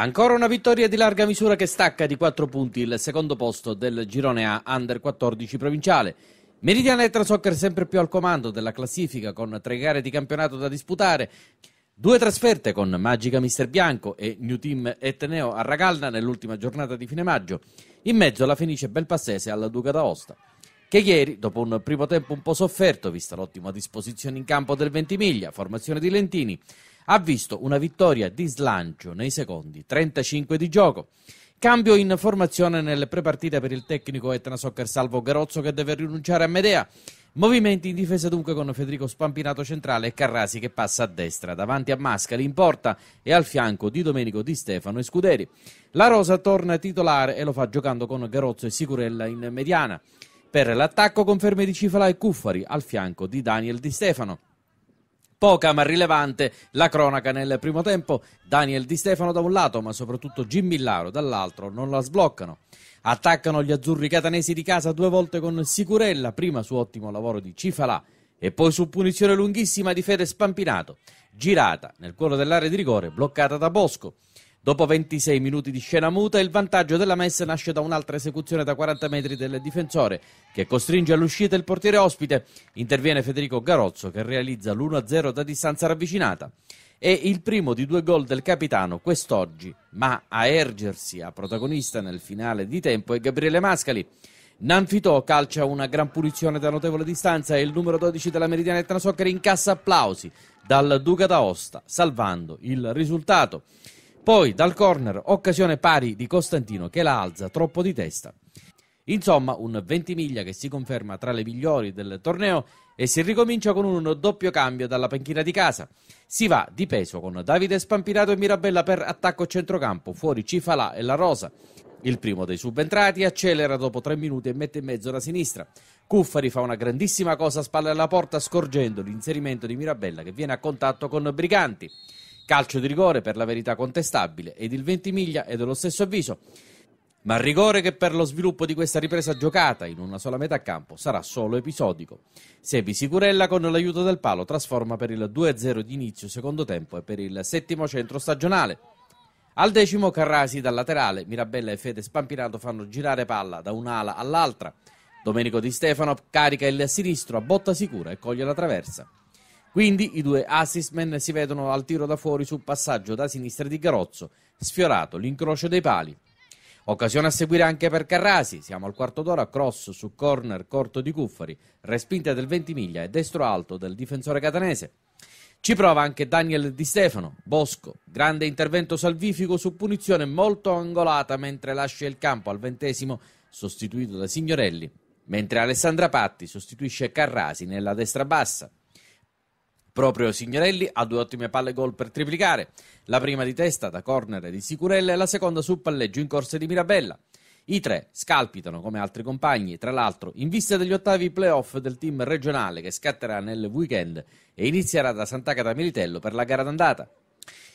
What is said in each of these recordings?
Ancora una vittoria di larga misura che stacca di 4 punti il secondo posto del girone A Under 14 provinciale. Meridiana e Trasoccer sempre più al comando della classifica con tre gare di campionato da disputare. Due trasferte con Magica Mister Bianco e New Team Etneo a Ragalna nell'ultima giornata di fine maggio. In mezzo alla fenice Belpassese alla Duca d'Aosta che ieri, dopo un primo tempo un po' sofferto, vista l'ottima disposizione in campo del Ventimiglia, formazione di Lentini, ha visto una vittoria di slancio nei secondi 35 di gioco. Cambio in formazione nelle prepartite per il tecnico Etna Soccer Salvo Garozzo che deve rinunciare a Medea. Movimenti in difesa dunque con Federico Spampinato centrale e Carrasi che passa a destra, davanti a Mascali in porta e al fianco di Domenico Di Stefano e Scuderi. La Rosa torna titolare e lo fa giocando con Garozzo e Sicurella in mediana. Per l'attacco conferme di Cifala e Cuffari al fianco di Daniel Di Stefano poca ma rilevante la cronaca nel primo tempo. Daniel Di Stefano da un lato, ma soprattutto Jim Millaro dall'altro non la sbloccano. Attaccano gli azzurri catanesi di casa due volte con sicurella, prima su ottimo lavoro di Cifalà e poi su punizione lunghissima di Fede Spampinato, girata nel cuore dell'area di rigore bloccata da Bosco. Dopo 26 minuti di scena muta, il vantaggio della Mess nasce da un'altra esecuzione da 40 metri del difensore, che costringe all'uscita il portiere ospite. Interviene Federico Garozzo, che realizza l'1-0 da distanza ravvicinata. È il primo di due gol del capitano quest'oggi, ma a ergersi a protagonista nel finale di tempo è Gabriele Mascali. Nanfito calcia una gran punizione da notevole distanza e il numero 12 della Meridiana Etna Soccer incassa applausi dal Duca d'Aosta, salvando il risultato. Poi dal corner occasione pari di Costantino che la alza troppo di testa. Insomma, un 20 miglia che si conferma tra le migliori del torneo e si ricomincia con un doppio cambio dalla panchina di casa. Si va di peso con Davide Spampinato e Mirabella per attacco centrocampo, fuori Cifalà e La Rosa. Il primo dei subentrati accelera dopo tre minuti e mette in mezzo la sinistra. Cuffari fa una grandissima cosa a spalle alla porta scorgendo l'inserimento di Mirabella che viene a contatto con Briganti. Calcio di rigore per la verità contestabile ed il Ventimiglia è dello stesso avviso. Ma il rigore che per lo sviluppo di questa ripresa giocata in una sola metà campo sarà solo episodico. Sebi Sicurella con l'aiuto del palo trasforma per il 2-0 di inizio secondo tempo e per il settimo centro stagionale. Al decimo Carrasi dal laterale, Mirabella e Fede Spampinato fanno girare palla da un'ala all'altra. Domenico Di Stefano carica il sinistro a botta sicura e coglie la traversa. Quindi i due assistmen si vedono al tiro da fuori sul passaggio da sinistra di Garozzo, sfiorato l'incrocio dei pali. Occasione a seguire anche per Carrasi, siamo al quarto d'ora, cross su corner corto di Cuffari, respinta del Ventimiglia e destro alto del difensore catanese. Ci prova anche Daniel Di Stefano, Bosco, grande intervento salvifico su punizione molto angolata mentre lascia il campo al ventesimo, sostituito da Signorelli, mentre Alessandra Patti sostituisce Carrasi nella destra bassa. Proprio Signorelli ha due ottime palle gol per triplicare, la prima di testa da corner di Sicurella e la seconda sul palleggio in corsa di Mirabella. I tre scalpitano come altri compagni, tra l'altro in vista degli ottavi playoff del team regionale che scatterà nel weekend e inizierà da Sant'Agata Militello per la gara d'andata.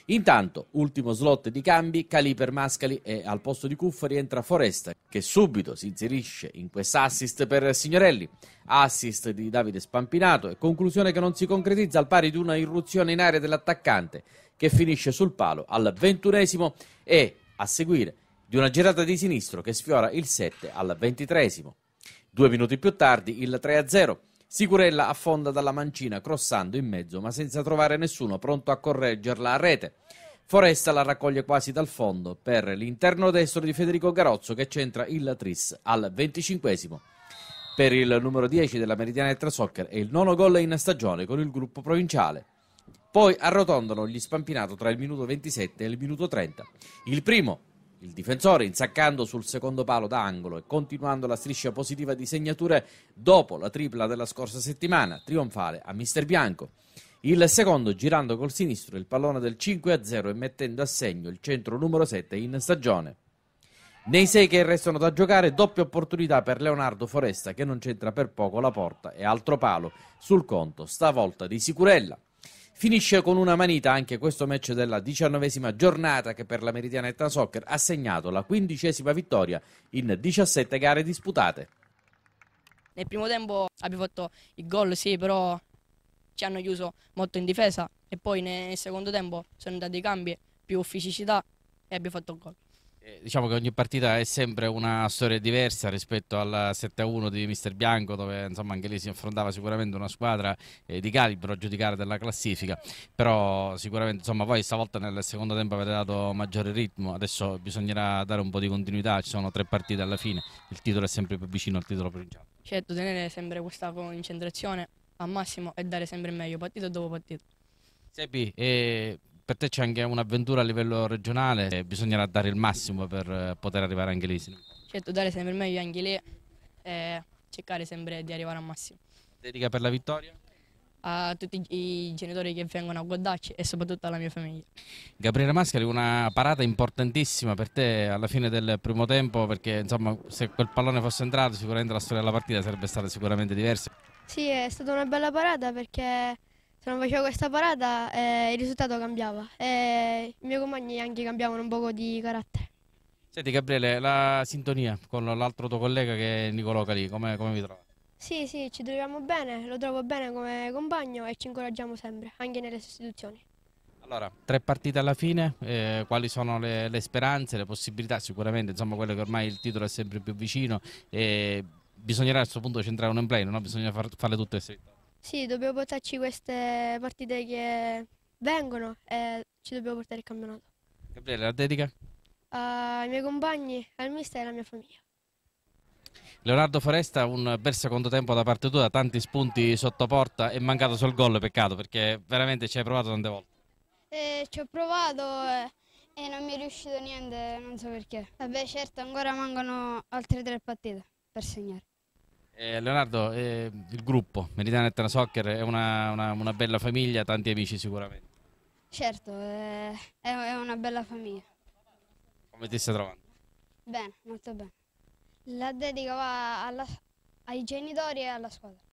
Intanto, ultimo slot di cambi, Cali per Mascali e al posto di Cuffa rientra Foresta, che subito si inserisce in quest'assist per Signorelli. Assist di Davide Spampinato e conclusione che non si concretizza al pari di una irruzione in area dell'attaccante che finisce sul palo al ventunesimo e a seguire di una girata di sinistro che sfiora il 7 al ventitresimo. Due minuti più tardi il 3-0. Sicurella affonda dalla mancina, crossando in mezzo, ma senza trovare nessuno pronto a correggerla a rete. Foresta la raccoglie quasi dal fondo per l'interno destro di Federico Garozzo che centra il Tris al 25 Per il numero 10 della Meridiana Extra Soccer è il nono gol in stagione con il gruppo provinciale. Poi arrotondano gli spampinato tra il minuto 27 e il minuto 30. Il primo il difensore, insaccando sul secondo palo d'angolo e continuando la striscia positiva di segnature dopo la tripla della scorsa settimana, trionfale a Mister Bianco. Il secondo, girando col sinistro il pallone del 5-0 e mettendo a segno il centro numero 7 in stagione. Nei sei che restano da giocare, doppia opportunità per Leonardo Foresta che non c'entra per poco la porta e altro palo sul conto stavolta di Sicurella. Finisce con una manita anche questo match della diciannovesima giornata che per la Meridiana Etna Soccer ha segnato la quindicesima vittoria in 17 gare disputate. Nel primo tempo abbiamo fatto il gol, sì, però ci hanno chiuso molto in difesa e poi nel secondo tempo sono andati i cambi, più fisicità e abbiamo fatto il gol. Eh, diciamo che ogni partita è sempre una storia diversa rispetto al 7-1 di Mister Bianco dove insomma anche lì si affrontava sicuramente una squadra eh, di calibro a giudicare della classifica però sicuramente insomma voi stavolta nel secondo tempo avete dato maggiore ritmo adesso bisognerà dare un po' di continuità ci sono tre partite alla fine il titolo è sempre più vicino al titolo provinciale certo tenere sempre questa concentrazione al massimo e dare sempre il meglio partita dopo partita Sebi, eh, per te c'è anche un'avventura a livello regionale e eh, bisognerà dare il massimo per eh, poter arrivare anche lì. Certo, dare sempre il meglio anche lì e cercare sempre di arrivare al massimo. Dedica per la vittoria? a tutti i genitori che vengono a guardarci e soprattutto alla mia famiglia. Gabriele Mascari, una parata importantissima per te alla fine del primo tempo perché insomma se quel pallone fosse entrato sicuramente la storia della partita sarebbe stata sicuramente diversa. Sì, è stata una bella parata perché se non facevo questa parata eh, il risultato cambiava e i miei compagni anche cambiavano un poco di carattere. Senti Gabriele, la sintonia con l'altro tuo collega che è Nicolò Cali, come, come vi trovate? Sì, sì, ci troviamo bene, lo trovo bene come compagno e ci incoraggiamo sempre, anche nelle sostituzioni. Allora, tre partite alla fine, eh, quali sono le, le, speranze, le possibilità? Sicuramente, insomma, quello che ormai il titolo è sempre più vicino e bisognerà a questo punto centrare un in play, no? bisogna far, farle tutte le seguite. Sì, dobbiamo portarci queste partite che vengono e ci dobbiamo portare il campionato. Gabriele, la dedica? Uh, ai miei compagni, al mister e alla mia famiglia. Leonardo Foresta, un bel secondo tempo da parte tua, tanti spunti sotto porta e mancato sul gol, peccato perché veramente ci hai provato tante volte. Eh, ci ho provato e, e non mi è riuscito niente, non so perché. Vabbè certo, ancora mancano altre tre partite per segnare. Eh, Leonardo, eh, il gruppo Meridana Etna Soccer è una, una, una, bella famiglia, tanti amici sicuramente. Certo, eh, è una bella famiglia. Come ti stai trovando? Bene, molto bene. La dedico alla, ai genitori e alla squadra.